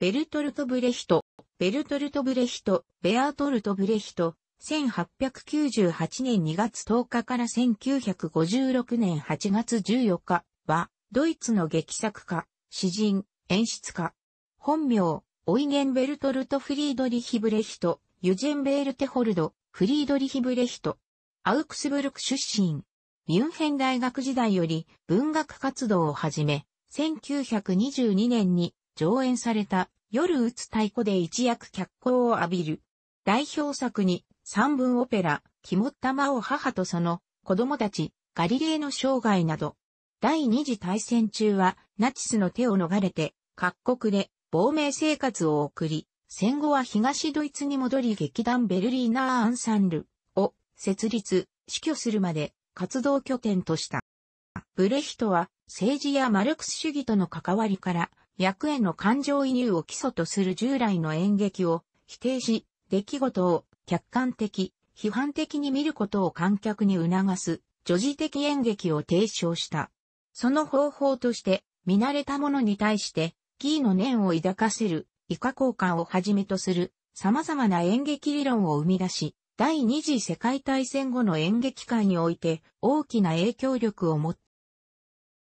ベルトルト・ブレヒト、ベルトルト・ブレヒト、ベアートルト・ブレヒト、1898年2月10日から1956年8月14日は、ドイツの劇作家、詩人、演出家。本名、オイゲン・ベルトルト・フリードリヒ・ブレヒト、ユジェン・ベールテホルド、フリードリヒ・ブレヒト。アウクスブルク出身。ミュンヘン大学時代より文学活動を始め、1922年に上演された夜打つ太鼓で一躍脚光を浴びる。代表作に三文オペラ、肝っ玉を母とその子供たち、ガリレーの生涯など。第二次大戦中はナチスの手を逃れて各国で亡命生活を送り、戦後は東ドイツに戻り劇団ベルリーナーアンサンルを設立、死去するまで活動拠点とした。ブレヒトは政治やマルクス主義との関わりから役への感情移入を基礎とする従来の演劇を否定し、出来事を客観的、批判的に見ることを観客に促す、女児的演劇を提唱した。その方法として、見慣れたものに対して、キーの念を抱かせる、以下交換をはじめとする、様々な演劇理論を生み出し、第二次世界大戦後の演劇界において大きな影響力を持っ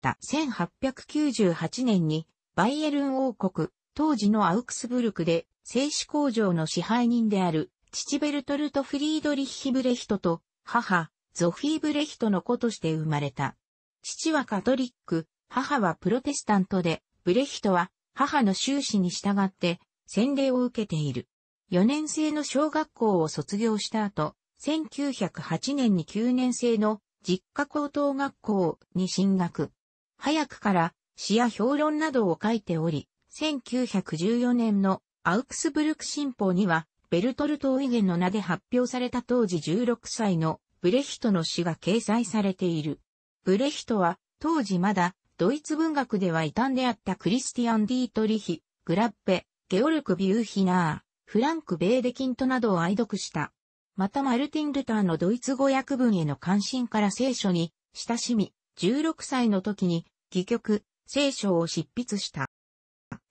た。1898年にバイエルン王国、当時のアウクスブルクで、製紙工場の支配人である、父ベルトルト・フリードリッヒ・ブレヒトと、母、ゾフィー・ブレヒトの子として生まれた。父はカトリック、母はプロテスタントで、ブレヒトは母の修士に従って洗礼を受けている。4年生の小学校を卒業した後、1908年に9年生の実家高等学校に進学。早くから詩や評論などを書いており、1914年のアウクスブルク新報には、ベルトルト・ウイゲンの名で発表された当時16歳のブレヒトの詩が掲載されている。ブレヒトは、当時まだ、ドイツ文学では異端であったクリスティアン・ディートリヒ、グラッペ、ゲオルク・ビューヒナー、フランク・ベーデキントなどを愛読した。またマルティン・ルターのドイツ語訳文への関心から聖書に親しみ、16歳の時に、戯曲、聖書を執筆した。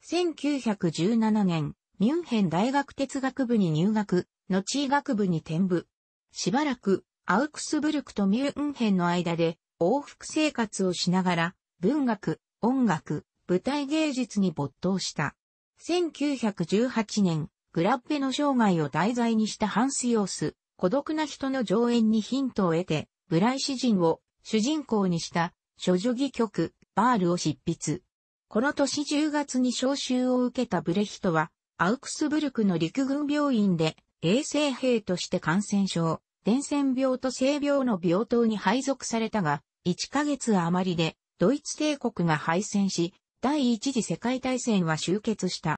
1917年、ミュンヘン大学哲学部に入学、後医学部に転部。しばらく、アウクスブルクとミュンヘンの間で、往復生活をしながら、文学、音楽、舞台芸術に没頭した。1918年、グラッペの生涯を題材にしたハンス・ヨース、孤独な人の上演にヒントを得て、ブライシ人を主人公にした、諸女戯曲、バールを執筆。この年10月に召集を受けたブレヒトは、アウクスブルクの陸軍病院で衛生兵として感染症、伝染病と性病の病棟に配属されたが、1ヶ月余りでドイツ帝国が敗戦し、第一次世界大戦は終結した。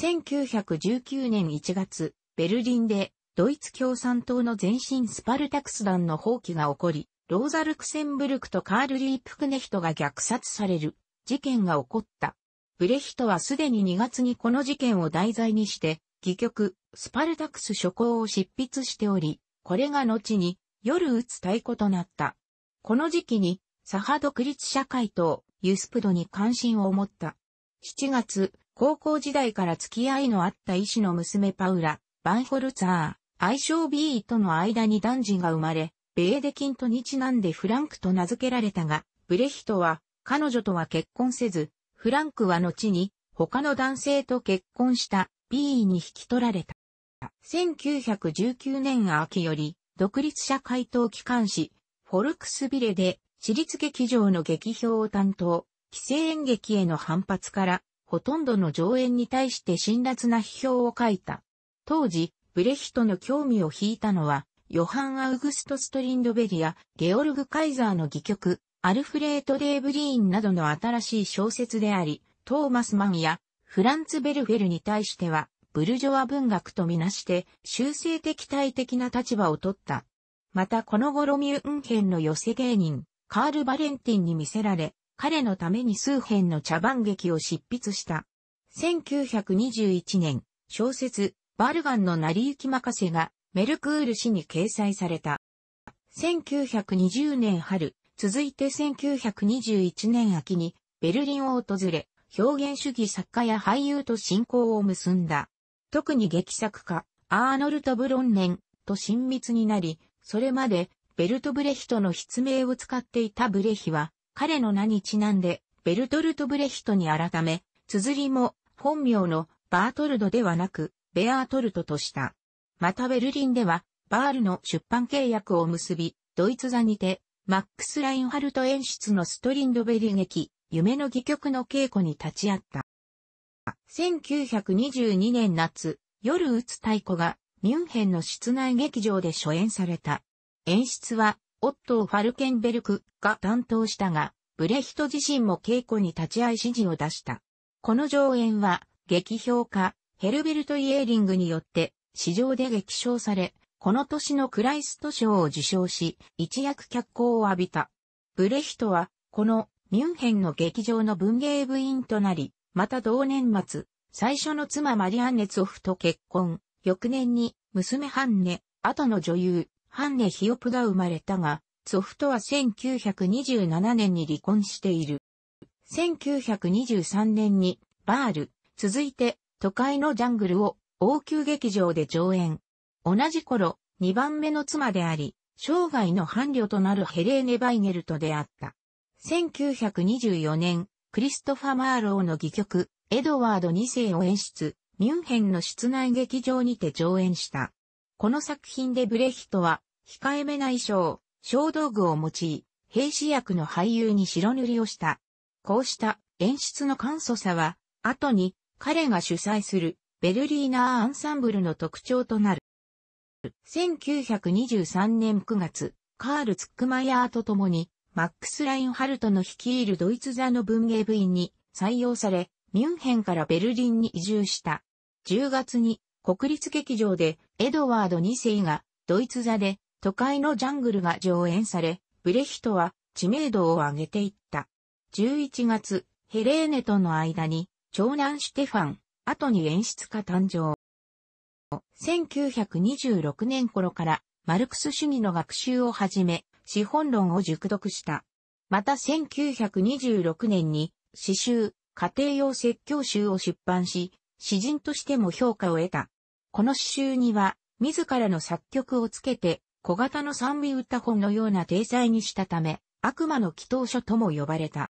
1919年1月、ベルリンでドイツ共産党の前身スパルタクス団の放棄が起こり、ローザ・ルクセンブルクとカール・リープクネヒトが虐殺される事件が起こった。ブレヒトはすでに2月にこの事件を題材にして、戯曲、スパルタクス諸行を執筆しており、これが後に夜打つ太鼓となった。この時期に、左派独立社会とユスプドに関心を持った。7月、高校時代から付き合いのあった医師の娘パウラ、バンホルツァー、愛称 B との間に男児が生まれ、ベーデキントにちなんでフランクと名付けられたが、ブレヒトは彼女とは結婚せず、フランクは後に他の男性と結婚した B に引き取られた。1919年秋より独立社会党機関紙フォルクスビレで私立劇場の劇評を担当、規制演劇への反発からほとんどの上演に対して辛辣な批評を書いた。当時、ブレヒトの興味を引いたのはヨハン・アウグスト・ストリンドベリア、ゲオルグ・カイザーの戯曲、アルフレート・デーブリーンなどの新しい小説であり、トーマス・マンやフランツ・ベルフェルに対しては、ブルジョア文学とみなして、修正的対的な立場を取った。またこの頃ミュンヘンの寄せ芸人、カール・バレンティンに見せられ、彼のために数編の茶番劇を執筆した。1921年、小説、バルガンの成り行き任せがメルクール誌に掲載された。1920年春、続いて1921年秋にベルリンを訪れ、表現主義作家や俳優と親交を結んだ。特に劇作家、アーノルト・ブロンネンと親密になり、それまでベルト・ブレヒトの筆名を使っていたブレヒは、彼の名にちなんで、ベルトルト・ブレヒトに改め、綴りも本名のバートルドではなく、ベアートルトとした。またベルリンでは、バールの出版契約を結び、ドイツ座にて、マックス・ラインハルト演出のストリンドベリ劇、夢の戯曲の稽古に立ち会った。1922年夏、夜打つ太鼓がミュンヘンの室内劇場で初演された。演出は、オットー・ファルケンベルクが担当したが、ブレヒト自身も稽古に立ち会い指示を出した。この上演は、劇評家、ヘルベルト・イエーリングによって、市場で激賞され、この年のクライスト賞を受賞し、一躍脚光を浴びた。ブレヒトは、このミュンヘンの劇場の文芸部員となり、また同年末、最初の妻マリアンネツオフと結婚、翌年に娘ハンネ、後の女優、ハンネ・ヒオプが生まれたが、ツフとは1927年に離婚している。1923年に、バール、続いて、都会のジャングルを王宮劇場で上演。同じ頃、二番目の妻であり、生涯の伴侶となるヘレーネ・バイゲルと出会った。1924年、クリストファー・マーローの戯曲、エドワード2世を演出、ミュンヘンの室内劇場にて上演した。この作品でブレヒトは、控えめな衣装、小道具を用い、兵士役の俳優に白塗りをした。こうした演出の簡素さは、後に彼が主催するベルリーナーアンサンブルの特徴となる。1923年9月、カール・ツックマイヤーと共に、マックス・ラインハルトの率いるドイツ座の文芸部員に採用され、ミュンヘンからベルリンに移住した。10月に国立劇場でエドワード2世がドイツ座で都会のジャングルが上演され、ブレヒトは知名度を上げていった。11月、ヘレーネとの間に長男シュテファン、後に演出家誕生。1926年頃からマルクス主義の学習を始め、資本論を熟読した。また1926年に詩集、家庭用説教集を出版し、詩人としても評価を得た。この詩集には、自らの作曲をつけて、小型の賛美歌本のような体裁にしたため、悪魔の祈祷書とも呼ばれた。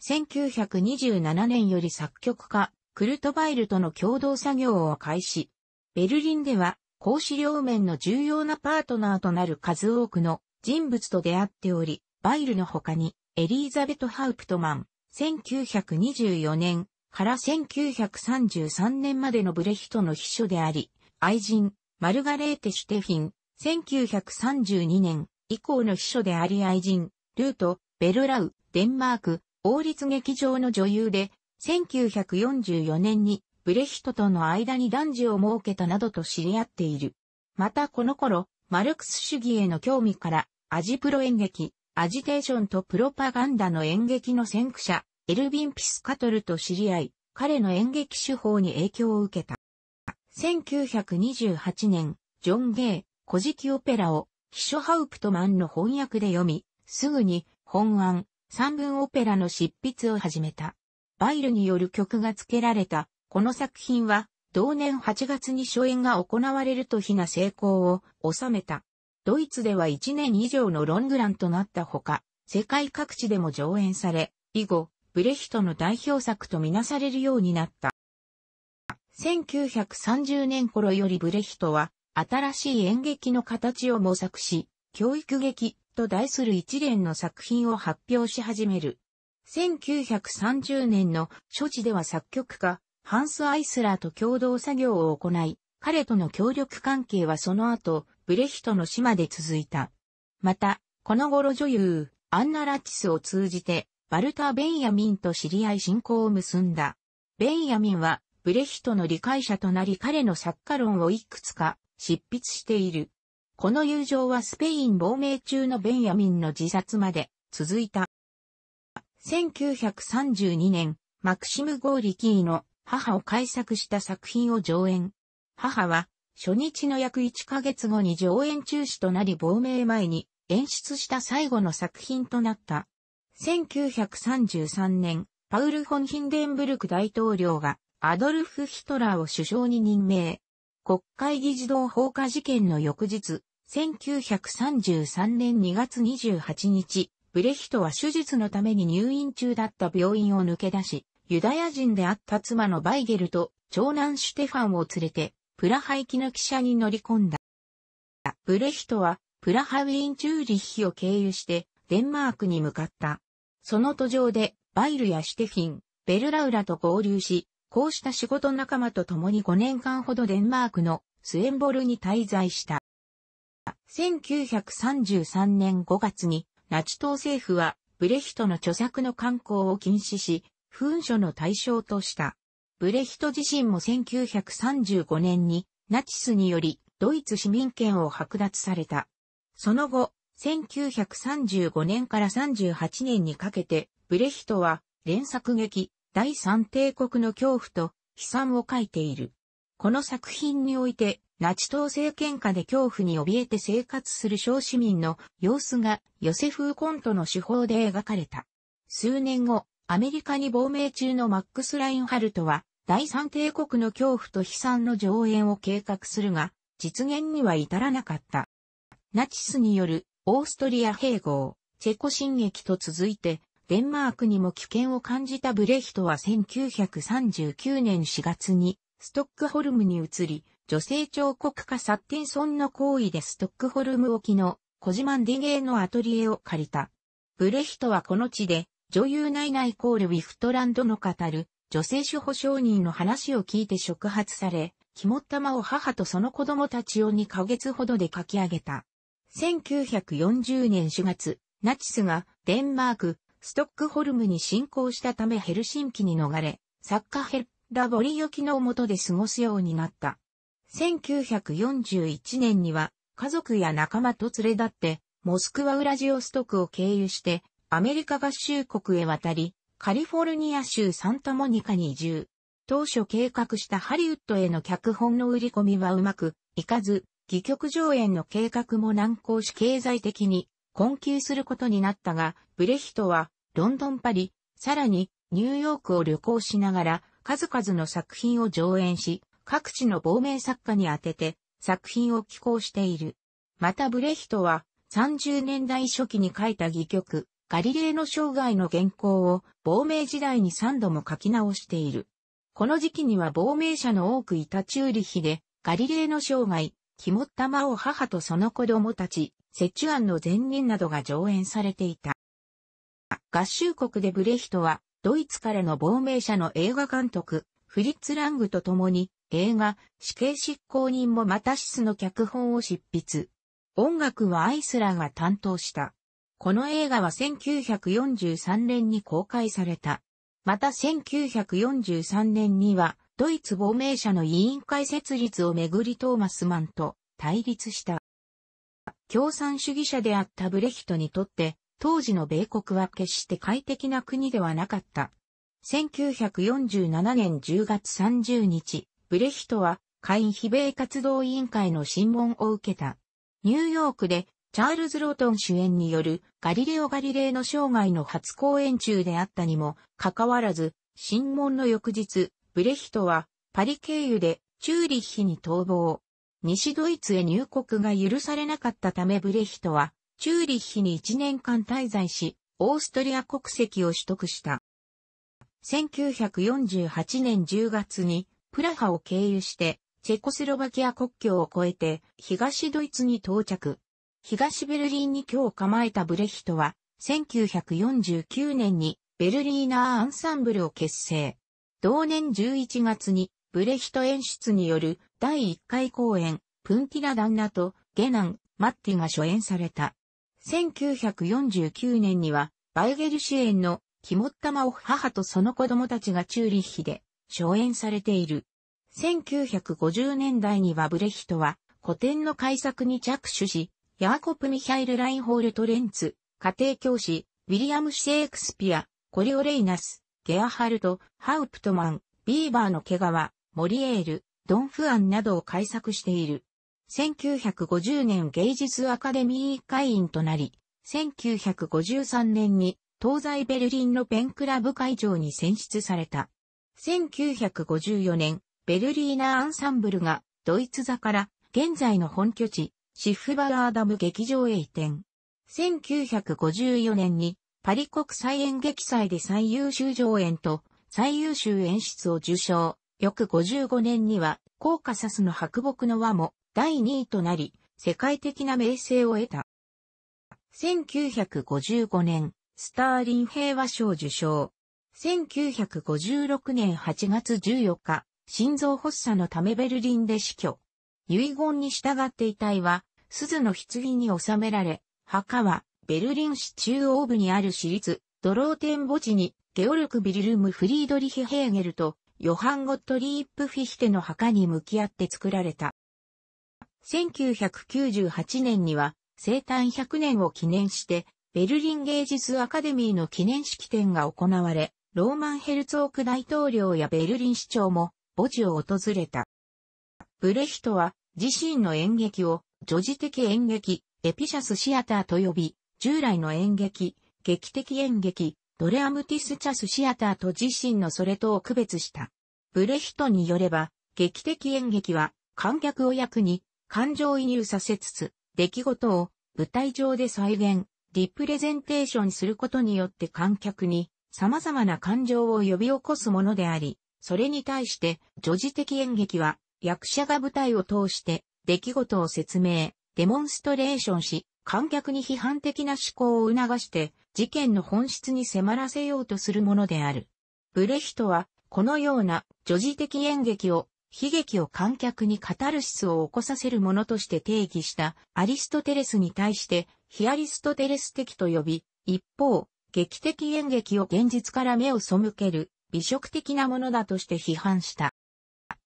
1927年より作曲家、クルトバイルとの共同作業を開始。ベルリンでは、公子両面の重要なパートナーとなる数多くの人物と出会っており、バイルの他に、エリーザベト・ハウプトマン、1924年から1933年までのブレヒトの秘書であり、愛人、マルガレーテ・シュテフィン、1932年以降の秘書であり愛人、ルート、ベルラウ、デンマーク、王立劇場の女優で、1944年にブレヒトとの間に男児を設けたなどと知り合っている。またこの頃、マルクス主義への興味から、アジプロ演劇、アジテーションとプロパガンダの演劇の先駆者、エルヴィン・ピスカトルと知り合い、彼の演劇手法に影響を受けた。1928年、ジョン・ゲイ、古事記オペラを、ヒショハウプトマンの翻訳で読み、すぐに、本案、三文オペラの執筆を始めた。バイルによる曲が付けられた、この作品は、同年8月に初演が行われると非な成功を収めた。ドイツでは1年以上のロングランとなったほか、世界各地でも上演され、以後、ブレヒトの代表作とみなされるようになった。1930年頃よりブレヒトは、新しい演劇の形を模索し、教育劇と題する一連の作品を発表し始める。1930年の処置では作曲家、ハンス・アイスラーと共同作業を行い、彼との協力関係はその後、ブレヒトの死まで続いた。また、この頃女優、アンナ・ラッチスを通じて、バルター・ベンヤミンと知り合い信仰を結んだ。ベンヤミンは、ブレヒトの理解者となり彼の作家論をいくつか執筆している。この友情はスペイン亡命中のベンヤミンの自殺まで続いた。1932年、マクシム・ゴーリキーの母を改作した作品を上演。母は、初日の約1ヶ月後に上演中止となり亡命前に演出した最後の作品となった。1933年、パウル・フォン・ヒンデンブルク大統領がアドルフ・ヒトラーを首相に任命。国会議事堂放火事件の翌日、1933年2月28日、ブレヒトは手術のために入院中だった病院を抜け出し、ユダヤ人であった妻のバイゲルと長男シュテファンを連れて、プラハ行きの汽車に乗り込んだ。ブレヒトは、プラハウィン・チューリッヒを経由して、デンマークに向かった。その途上で、バイルやシュテフィン、ベルラウラと合流し、こうした仕事仲間と共に5年間ほどデンマークのスエンボルに滞在した。1933年5月にナチ党政府は、ブレヒトの著作の刊行を禁止し、噴書の対象とした。ブレヒト自身も1935年に、ナチスにより、ドイツ市民権を剥奪された。その後、1935年から38年にかけて、ブレヒトは、連作劇、第三帝国の恐怖と、悲惨を書いている。この作品において、ナチ党政権下で恐怖に怯えて生活する小市民の様子がヨセ風コントの手法で描かれた。数年後、アメリカに亡命中のマックス・ラインハルトは、第三帝国の恐怖と悲惨の上演を計画するが、実現には至らなかった。ナチスによるオーストリア併合、チェコ進撃と続いて、デンマークにも危険を感じたブレヒトは1939年4月にストックホルムに移り、女性彫刻家サッティンソンの行為でストックホルム沖のコジマンディゲーのアトリエを借りた。ブレヒトはこの地で女優ナイナイコールウィフトランドの語る女性主保証人の話を聞いて触発され、肝っ玉を母とその子供たちを2ヶ月ほどで書き上げた。1940年4月、ナチスがデンマーク、ストックホルムに侵攻したためヘルシンキに逃れ、作家ヘッラボリオキの下で過ごすようになった。1941年には家族や仲間と連れ立って、モスクワウラジオストクを経由して、アメリカ合衆国へ渡り、カリフォルニア州サンタモニカに移住。当初計画したハリウッドへの脚本の売り込みはうまくいかず、戯曲上演の計画も難航し経済的に困窮することになったが、ブレヒトはロンドンパリ、さらにニューヨークを旅行しながら数々の作品を上演し、各地の亡命作家に当てて作品を寄稿している。またブレヒトは30年代初期に書いた戯曲、ガリレーの生涯の原稿を亡命時代に3度も書き直している。この時期には亡命者の多くいたチューリヒで、ガリレーの生涯、肝っマを母とその子供たち、セチュアンの前任などが上演されていた。合衆国でブレヒトは、ドイツからの亡命者の映画監督、フリッツ・ラングと共に、映画、死刑執行人もまたシスの脚本を執筆。音楽はアイスラーが担当した。この映画は1943年に公開された。また1943年には、ドイツ亡命者の委員会設立をめぐりトーマスマンと対立した。共産主義者であったブレヒトにとって、当時の米国は決して快適な国ではなかった。1947年10月30日、ブレヒトは会非米活動委員会の審問を受けた。ニューヨークでチャールズ・ロートン主演によるガリレオ・ガリレイの生涯の初公演中であったにもかかわらず、審問の翌日、ブレヒトはパリ経由でチューリッヒに逃亡。西ドイツへ入国が許されなかったためブレヒトは、チューリッヒに1年間滞在し、オーストリア国籍を取得した。1948年10月にプラハを経由して、チェコスロバキア国境を越えて、東ドイツに到着。東ベルリンに今日構えたブレヒトは、1949年にベルリーナーアンサンブルを結成。同年11月にブレヒト演出による第1回公演、プンティラダンナとゲナン、マッティが初演された。1949年には、バイゲル主演のキモッタマを母とその子供たちがチューリッヒで上演されている。1950年代にはブレヒトは古典の改作に着手し、ヤーコプ・ミヒャイル・ラインホール・トレンツ、家庭教師、ウィリアム・シェイクスピア、コリオレイナス、ゲアハルト、ハウプトマン、ビーバーの毛皮、モリエール、ドン・フアンなどを改作している。1950年芸術アカデミー会員となり、1953年に東西ベルリンのペンクラブ会場に選出された。1954年、ベルリーナーアンサンブルがドイツ座から現在の本拠地、シフバーーダム劇場へ移転。1954年にパリ国際演劇祭で最優秀上演と最優秀演出を受賞。翌55年にはコーカサスの白木の輪も第2位となり、世界的な名声を得た。1955年、スターリン平和賞受賞。1956年8月14日、心臓発作のためベルリンで死去。遺言に従って遺体は、鈴の棺に収められ、墓は、ベルリン市中央部にある市立、ドローテン墓地に、ゲオルク・ビルルム・フリードリヒ・ヘーゲルと、ヨハン・ゴットリープ・フィヒテの墓に向き合って作られた。1998年には、生誕100年を記念して、ベルリン芸術アカデミーの記念式典が行われ、ローマンヘルツォーク大統領やベルリン市長も墓地を訪れた。ブレヒトは自身の演劇を女児的演劇、エピシャスシアターと呼び、従来の演劇、劇的演劇、ドレアムティスチャスシアターと自身のそれとを区別した。ブレヒトによれば、劇的演劇は観客を役に感情移入させつつ、出来事を舞台上で再現、リプレゼンテーションすることによって観客に様々な感情を呼び起こすものであり、それに対して女児的演劇は役者が舞台を通して出来事を説明、デモンストレーションし、観客に批判的な思考を促して事件の本質に迫らせようとするものである。ブレヒトはこのような女児的演劇を悲劇を観客に語る質を起こさせるものとして定義したアリストテレスに対してヒアリストテレス的と呼び、一方、劇的演劇を現実から目を背ける美食的なものだとして批判した。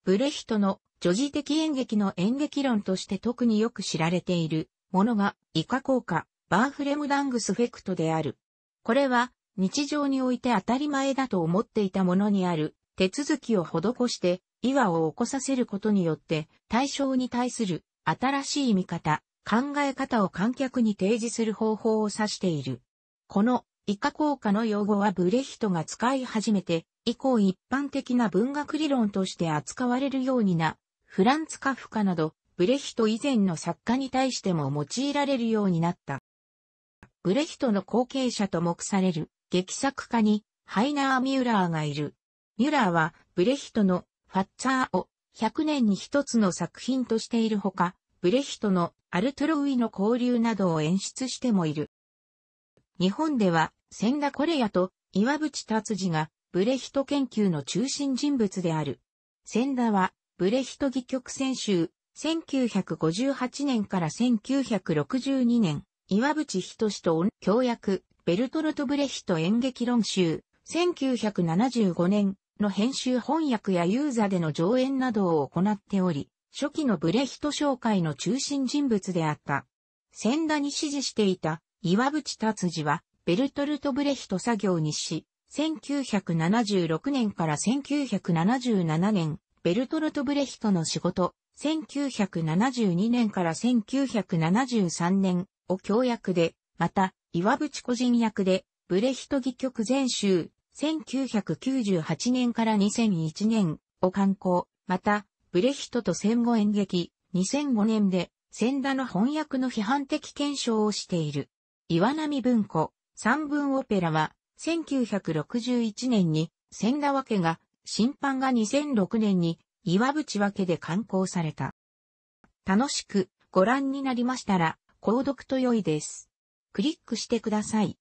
ブレヒトの女児的演劇の演劇論として特によく知られているものがイカ効果、バーフレムダングスフェクトである。これは日常において当たり前だと思っていたものにある手続きを施して違和を起こさせることによって対象に対する新しい見方、考え方を観客に提示する方法を指している。この以下効果の用語はブレヒトが使い始めて、以降一般的な文学理論として扱われるようにな、フランツ・カフカなど、ブレヒト以前の作家に対しても用いられるようになった。ブレヒトの後継者と目される劇作家にハイナー・ミューラーがいる。ミュラーはブレヒトのファッツァーを100年に一つの作品としているほか、ブレヒトのアルトロウイの交流などを演出してもいる。日本では、千田コレヤと岩渕達治が、ブレヒト研究の中心人物である。千田は、ブレヒト戯曲選集、1958年から1962年、岩渕仁と教約、ベルトルト・ブレヒト演劇論集、1975年の編集翻訳やユーザでの上演などを行っており、初期のブレヒト紹介の中心人物であった。千田に支持していた岩淵達治は、ベルトルト・ブレヒト作業にし、1976年から1977年、ベルトルト・ブレヒトの仕事、1972年から1973年を協約で、また、岩淵個人役で、ブレヒト戯曲全集、1998年から2001年を刊行、また、ブレヒトと戦後演劇、2005年で、千田の翻訳の批判的検証をしている。岩波文庫、三文オペラは、1961年に、千田分けが、審判が2006年に、岩淵分けで刊行された。楽しくご覧になりましたら、購読と良いです。クリックしてください。